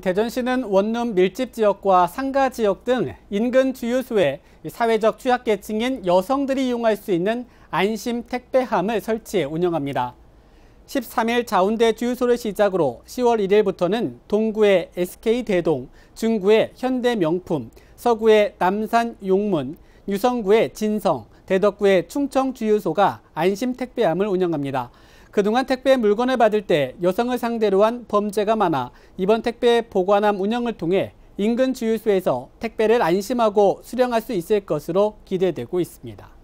대전시는 원룸 밀집 지역과 상가 지역 등 인근 주유소에 사회적 취약계층인 여성들이 이용할 수 있는 안심 택배함을 설치해 운영합니다. 13일 자운대 주유소를 시작으로 10월 1일부터는 동구의 SK대동, 중구의 현대명품, 서구의 남산 용문, 유성구의 진성, 대덕구의 충청 주유소가 안심 택배함을 운영합니다. 그동안 택배 물건을 받을 때 여성을 상대로 한 범죄가 많아 이번 택배 보관함 운영을 통해 인근 주유소에서 택배를 안심하고 수령할 수 있을 것으로 기대되고 있습니다.